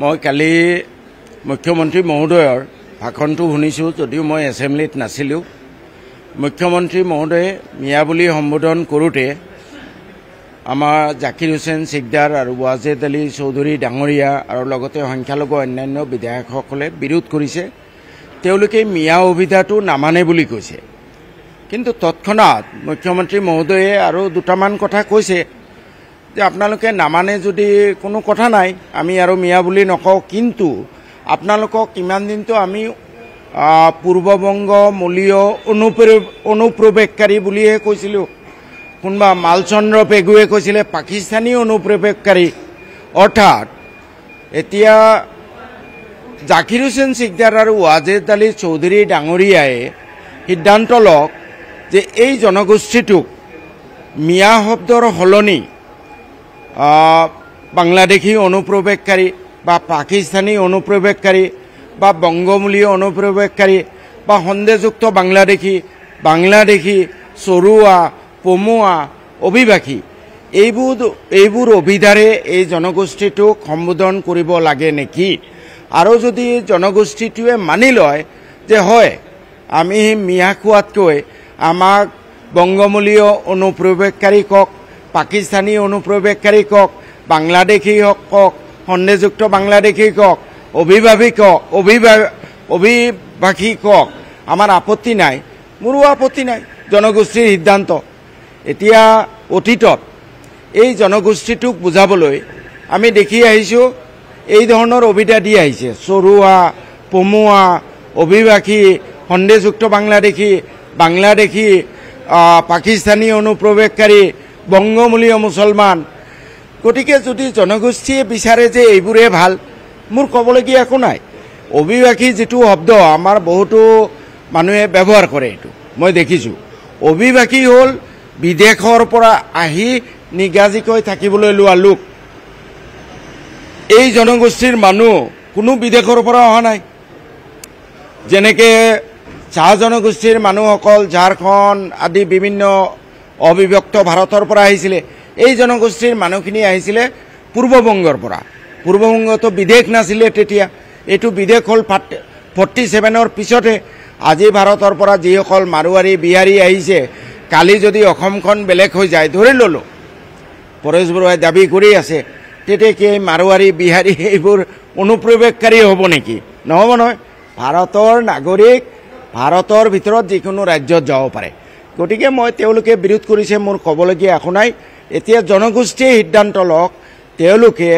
মই কালি মুখ্যমন্ত্ৰী মহোদয়ৰ ভাষণটো শুনিছোঁ যদিও মই এসেম্বলিত নাছিলোঁ মুখ্যমন্ত্ৰী মহোদয়ে মিয়া বুলি সম্বোধন কৰোঁতে আমাৰ জাকিৰ হুসেন সিকদাৰ আৰু ওয়াজেদ আলী চৌধুরী ডাঙরিয়া আর লগতে সংখ্যালঘু অন্যান্য বিধায়কসকলে বিরোধ করেছে তেওঁলোকে মিয়া অভিধাটো নামানে বুলি কৈছে কিন্তু তৎক্ষণাৎ মুখ্যমন্ত্রী মহোদয়ে আৰু দুটামান কথা কৈছে যে আপোনালোকে নামানে যদি কোনো কথা নাই আমি আৰু মিয়া বুলি নকওঁ কিন্তু আপোনালোকক কিমান দিনটো আমি পূৰ্ববংগ মলীয় অনুপ্ৰ অনুপ্ৰৱেশকাৰী বুলিয়ে কৈছিলোঁ কোনোবা মালচন্দ্ৰ পেগুৱে কৈছিলে পাকিস্তানী অনুপ্ৰৱেশকাৰী অৰ্থাৎ এতিয়া জাকিৰ হুছেইন চিকদাৰ আৰু ৱাজেদ আলী চৌধুৰী ডাঙৰীয়াই সিদ্ধান্ত লওক যে এই জনগোষ্ঠীটোক মিয়া শব্দৰ সলনি বাংলাদেশী অনুপ্রবেশকারী বা পাকিস্তানী অনুপ্রবেশকারী বা বঙ্গমূলীয় অনুপ্রবেশকারী বা সন্দেহযুক্ত বাংলাদেশী বাংলাদেশী চরুয়া পমুয়া অভিবাসী এইবোর এইবোর অভিধারে এই জনগোষ্ঠীটুক সম্বোধন করব লাগে নেকি আর যদি জনগোষ্ঠীটে মানি লয় যে হয় আমি মিয়া খুয়াতক আমাক বঙ্গমূলীয় অনুপ্রবেশকারী কক পাকিস্তানী অনুপ্ৰৱেশকাৰী কওক বাংলাদেশী হওক কওক সন্দেহযুক্ত বাংলাদেশী কওক অভিভাৱিক অভিভাৱী কওক আমাৰ আপত্তি নাই মোৰো আপত্তি নাই জনগোষ্ঠীৰ সিদ্ধান্ত এতিয়া অতীতত এই জনগোষ্ঠীটোক বুজাবলৈ আমি দেখি আহিছোঁ এই ধৰণৰ অভিধা দি আহিছে চৰুৱা পমুৱা অভিবাসী সন্দেহযুক্ত বাংলাদেশী বাংলাদেশী পাকিস্তানী অনুপ্ৰৱেশকাৰী বংগমূলীয় মুছলমান গতিকে যদি জনগোষ্ঠীয়ে বিচাৰে যে এইবোৰে ভাল মোৰ ক'বলগীয়া একো নাই অভিবাসী যিটো শব্দ আমাৰ বহুতো মানুহে ব্যৱহাৰ কৰে এইটো মই দেখিছোঁ অভিবাসী হ'ল বিদেশৰ পৰা আহি নিগাজিকৈ থাকিবলৈ লোৱা লোক এই জনগোষ্ঠীৰ মানুহ কোনো বিদেশৰ পৰা অহা নাই যেনেকৈ চাহ জনগোষ্ঠীৰ মানুহসকল ঝাৰখণ্ড আদি বিভিন্ন অবিভক্ত ভাৰতৰ পৰা আহিছিলে এই জনগোষ্ঠীৰ মানুহখিনি আহিছিলে পূৰ্ববংগৰ পৰা পূৰ্ববংগতো বিদেশ নাছিলে তেতিয়া এইটো বিদেশ হ'ল ফাৰ্ট ফৰ্টি ছেভেনৰ পিছতে আজি ভাৰতৰ পৰা যিসকল মাৰোৱাৰী বিহাৰী আহিছে কালি যদি অসমখন বেলেগ হৈ যায় ধৰি ল'লোঁ পৰেশ বৰুৱাই দাবী কৰি আছে তেতিয়া কি এই মাৰোৱাৰী বিহাৰী এইবোৰ অনুপ্ৰৱেশকাৰী হ'ব নেকি নহ'ব নহয় ভাৰতৰ নাগৰিক ভাৰতৰ ভিতৰত যিকোনো ৰাজ্যত যাব পাৰে গতিকে মই তেওঁলোকে বিৰোধ কৰিছে মোৰ ক'বলগীয়া একো নাই এতিয়া জনগোষ্ঠীয়ে সিদ্ধান্ত লওক তেওঁলোকে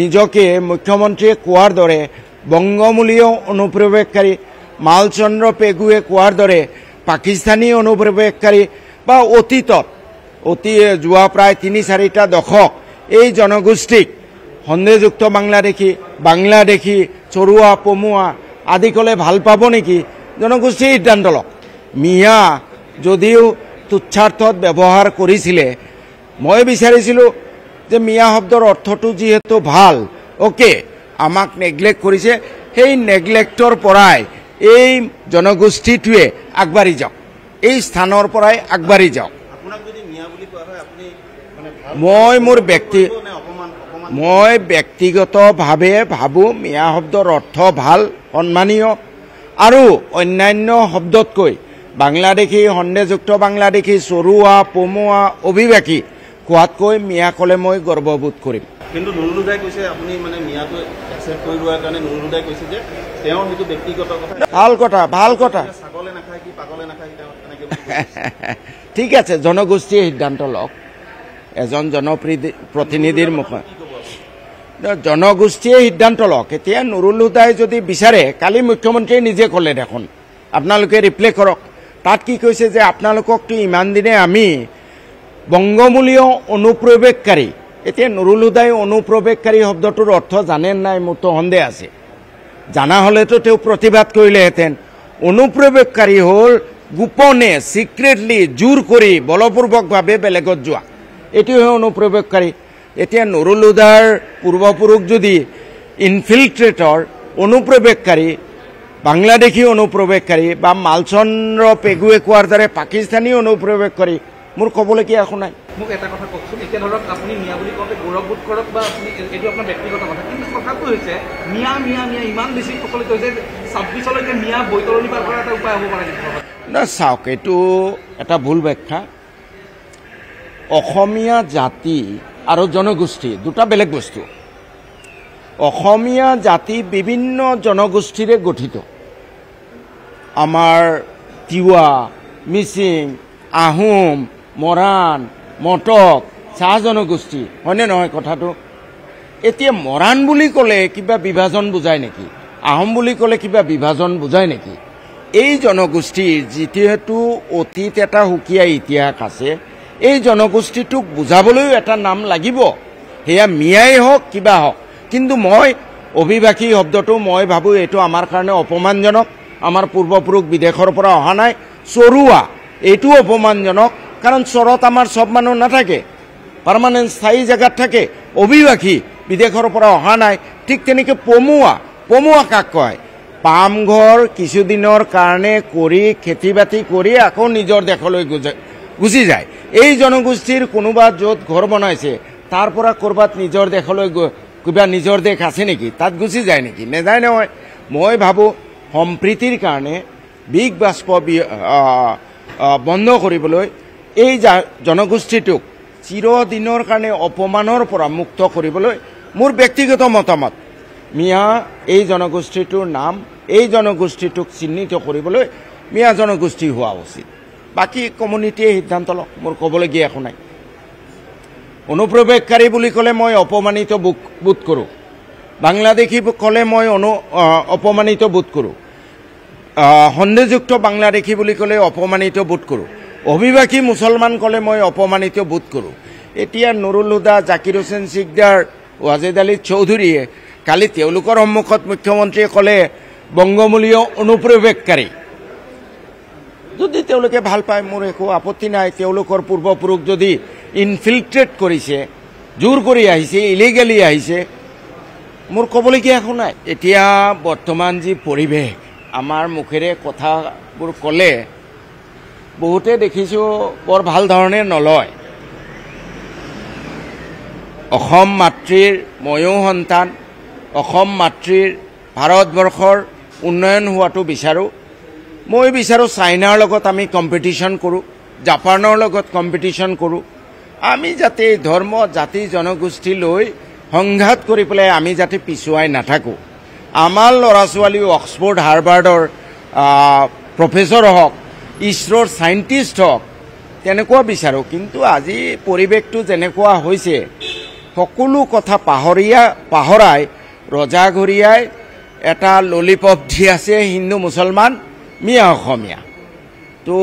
নিজকে মুখ্যমন্ত্ৰীয়ে কোৱাৰ দৰে বংগমূলীয় অনুপ্ৰৱেশকাৰী মালচন্দ্ৰ পেগুৱে কোৱাৰ দৰে পাকিস্তানী অনুপ্ৰৱেশকাৰী বা অতীতত অতি যোৱা প্ৰায় তিনি চাৰিটা দশক এই জনগোষ্ঠীক সন্দেহযুক্ত বাংলাদেশী বাংলাদেশী চৰুৱা পমুৱা আদি ক'লে ভাল পাব নেকি জনগোষ্ঠীয়ে সিদ্ধান্ত লওক মিয়া যদিও তুচ্ছাৰ্থত ব্যৱহাৰ কৰিছিলে মই বিচাৰিছিলোঁ যে মিয়া শব্দৰ অৰ্থটো যিহেতু ভাল অ'কে আমাক নেগলেক্ট কৰিছে সেই নেগলেক্টৰ পৰাই এই জনগোষ্ঠীটোৱে আগবাঢ়ি যাওক এই স্থানৰ পৰাই আগবাঢ়ি যাওক মই মোৰ ব্যক্তি মই ব্যক্তিগতভাৱে ভাবোঁ মিয়া শব্দৰ অৰ্থ ভাল সন্মানীয় আৰু অন্যান্য শব্দতকৈ বাংলাদেশী সন্দেহযুক্ত বাংলাদেশী চৰুৱা পমুৱা অভিবাসী কোৱাতকৈ মিয়াকলে মই গৰ্ববোধ কৰিম কিন্তু নুৰুদাই কৈছে আপুনি মানে মিয়াটো একচেপ্ট কৰি লোৱাৰ কাৰণে নুৰুদাই কৈছে যে তেওঁৰ সেইটো ব্যক্তিগত কথা ভাল কথা ভাল কথা ছাগলে নাখায় কি পাগলে নাখায় তেওঁ ঠিক আছে জনগোষ্ঠীয়ে সিদ্ধান্ত লওক এজন প্ৰতিনিধিৰ মুখ জনগোষ্ঠীয়ে সিদ্ধান্ত লওক এতিয়া নুৰুল হুদাই যদি বিচাৰে কালি মুখ্যমন্ত্ৰীয়ে নিজে ক'লে দেখোন আপোনালোকে ৰিপ্লে কৰক তাত কি কৈছে যে আপোনালোককতো ইমান দিনে আমি বংগমূলীয় অনুপ্ৰৱেশকাৰী এতিয়া নুৰুল হুদাই অনুপ্ৰৱেশকাৰী শব্দটোৰ অৰ্থ জানে নাই মোৰতো সন্দেহ আছে জানা হ'লেতো তেওঁ প্ৰতিবাদ কৰিলেহেঁতেন অনুপ্ৰৱেশকাৰী হ'ল গোপনে ছিক্ৰেটলি জোৰ কৰি বলপূৰ্বকভাৱে বেলেগত যোৱা এইটোহে অনুপ্ৰৱেশকাৰী এতিয়া নুৰুল হুদাৰ পূৰ্বপুৰুষ যদি ইনফিল্ট্ৰেটৰ অনুপ্ৰৱেশকাৰী বাংলাদেশী অনুপ্ৰৱেশকাৰী বা মালচন্দ্ৰ পেগুৱে কোৱাৰ দৰে পাকিস্তানী অনুপ্ৰৱেশকাৰী মোৰ ক'বলগীয়া একো নাই মোক এটা কথা কওকচোন এতিয়া ধৰক আপুনি মিয়া বুলি কওঁতে গৌৰৱবোধ কৰক বা আপুনি এইটো আপোনাৰ ব্যক্তিগত কথা কিন্তু কথাটো হৈছে মিয়া মিয়া মিয়া ইমান বেছি প্ৰচলিত হৈছে ছাব্বিছলৈকে মিয়া বৈতলনি পাৰ কৰা এটা উপায় হ'ব পাৰে নাই চাওক এইটো এটা ভুল ব্যাখ্যা অসমীয়া জাতি আৰু জনগোষ্ঠী দুটা বেলেগ বস্তু অসমীয়া জাতি বিভিন্ন জনগোষ্ঠীৰে গঠিত আমাৰ তিৱা মিচিং আহোম মৰাণ মটক চাহ জনগোষ্ঠী হয়নে নহয় কথাটো এতিয়া মৰাণ বুলি ক'লে কিবা বিভাজন বুজায় নেকি আহোম বুলি ক'লে কিবা বিভাজন বুজায় নেকি এই জনগোষ্ঠীৰ যিহেতু অতীত এটা সুকীয়া ইতিহাস আছে এই জনগোষ্ঠীটোক বুজাবলৈও এটা নাম লাগিব সেয়া মিয়াই হওক কিবা হওক কিন্তু মই অভিভাষী শব্দটো মই ভাবোঁ এইটো আমাৰ কাৰণে অপমানজনক আমাৰ পূৰ্বপুৰুষ বিদেশৰ পৰা অহা নাই চৰুৱা এইটো অপমানজনক কাৰণ চৰত আমাৰ চব মানুহ নাথাকে পাৰ্মানেণ্ট স্থায়ী জেগাত থাকে অভিবাসী বিদেশৰ পৰা অহা নাই ঠিক তেনেকৈ পমুৱা পমুৱা কাক কয় পামঘৰ কিছুদিনৰ কাৰণে কৰি খেতি বাতি কৰি আকৌ নিজৰ দেশলৈ গুচি যায় এই জনগোষ্ঠীৰ কোনোবা য'ত ঘৰ বনাইছে তাৰ পৰা ক'ৰবাত নিজৰ দেশলৈ কিবা নিজৰ দেশ আছে নেকি তাত গুচি যায় নেকি নেযায় নহয় মই ভাবোঁ সম্প্ৰীতিৰ কাৰণে বিগ বাষ্প বন্ধ কৰিবলৈ এই জনগোষ্ঠীটোক চিৰদিনৰ কাৰণে অপমানৰ পৰা মুক্ত কৰিবলৈ মোৰ ব্যক্তিগত মতামত মিয়া এই জনগোষ্ঠীটোৰ নাম এই জনগোষ্ঠীটোক চিহ্নিত কৰিবলৈ মিয়া জনগোষ্ঠী হোৱা উচিত বাকী কমিউনিটিয়ে সিদ্ধান্ত লওক মোৰ ক'বলগীয়া একো নাই অনুপ্ৰৱেশকাৰী বুলি ক'লে মই অপমানিত বোধ কৰোঁ বাংলাদেশী ক'লে মই অনু অপমানিত বোধ কৰোঁ সন্দেহযুক্ত বাংলাদেশী বুলি ক'লে অপমানিত বোধ কৰোঁ অভিবাসী মুছলমান ক'লে মই অপমানিত বোধ কৰোঁ এতিয়া নুৰুল হুদা জাকিৰ হুছেইন চিকদাৰ ৱাজেদ আলী চৌধুৰীয়ে কালি তেওঁলোকৰ সন্মুখত মুখ্যমন্ত্ৰীয়ে ক'লে বংগমূলীয় অনুপ্ৰৱেশকাৰী যদি তেওঁলোকে ভাল পায় মোৰ একো আপত্তি নাই তেওঁলোকৰ পূৰ্বপুৰুষ যদি ইনফিল্ট্ৰেট কৰিছে জোৰ কৰি আহিছে ইলিগেলি আহিছে মোৰ ক'বলগীয়া একো নাই এতিয়া বৰ্তমান যি পৰিৱেশ আমাৰ মুখেৰে কথাবোৰ ক'লে বহুতে দেখিছোঁ বৰ ভাল ধৰণে নলয় অসম মাতৃৰ ময়ো সন্তান অসম মাতৃৰ ভাৰতবৰ্ষৰ উন্নয়ন হোৱাটো বিচাৰোঁ মই বিচাৰোঁ চাইনাৰ লগত আমি কম্পিটিশ্যন কৰোঁ জাপানৰ লগত কম্পিটিশ্যন কৰোঁ আমি যাতে ধৰ্ম জাতি জনগোষ্ঠী লৈ সংঘাত কৰি পেলাই আমি যাতে পিছুৱাই নাথাকোঁ আমাৰ ল'ৰা ছোৱালী অক্সফৰ্ড হাৰ্ভাৰ্ডৰ প্ৰফেচৰ হওক ইছৰ'ৰ ছাইণ্টিষ্ট হওক তেনেকুৱা বিচাৰোঁ কিন্তু আজি পৰিৱেশটো যেনেকুৱা হৈছে সকলো কথা পাহৰীয়া পাহৰাই ৰজাঘৰীয়াই এটা ললিপপ দি আছে হিন্দু মুছলমান মিয়া অসমীয়া তো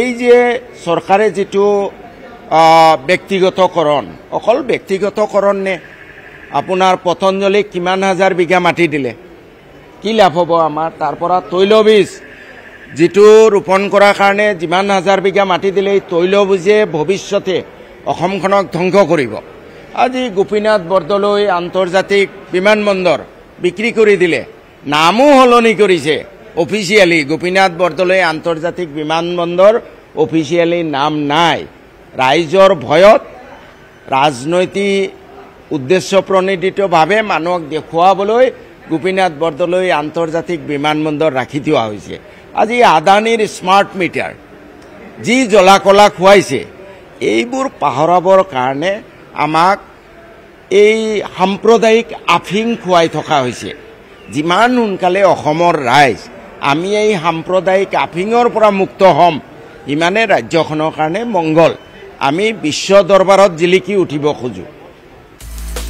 এই যে চৰকাৰে যিটো ব্যক্তিগতকৰণ অকল ব্যক্তিগতকৰণ নে আপোনাৰ পতঞ্জলীক কিমান হাজাৰ বিঘা মাটি দিলে কি লাভ হ'ব আমাৰ তাৰ পৰা তৈলবীজ যিটো ৰোপণ কৰাৰ কাৰণে যিমান হাজাৰ বিঘা মাটি দিলে এই তৈলবীজে ভৱিষ্যতে অসমখনক ধ্বংস কৰিব আজি গোপীনাথ বৰদলৈ আন্তৰ্জাতিক বিমানবন্দৰ বিক্ৰী কৰি দিলে নামো সলনি কৰিছে অফিচিয়েলি গোপীনাথ বৰদলৈ আন্তৰ্জাতিক বিমানবন্দৰ অফিচিয়েলি নাম নাই ৰাইজৰ ভয়ত ৰাজনৈতিক উদ্দেশ্য প্ৰণীতভাৱে মানুহক দেখুৱাবলৈ গোপীনাথ বৰদলৈ আন্তৰ্জাতিক বিমানবন্দৰ ৰাখি থোৱা হৈছে আজি আদানীৰ স্মাৰ্ট মিটাৰ যি জ্বলা কলা খুৱাইছে এইবোৰ পাহৰাবৰ কাৰণে আমাক এই সাম্প্ৰদায়িক আফিং খুৱাই থকা হৈছে যিমান সোনকালে অসমৰ ৰাইজ আমি এই সাম্প্ৰদায়িক আফিঙৰ পৰা মুক্ত হ'ম সিমানেই ৰাজ্যখনৰ কাৰণে মংগল আমি বিশ্ব দৰবাৰত জিলিকি উঠিব খোজোঁ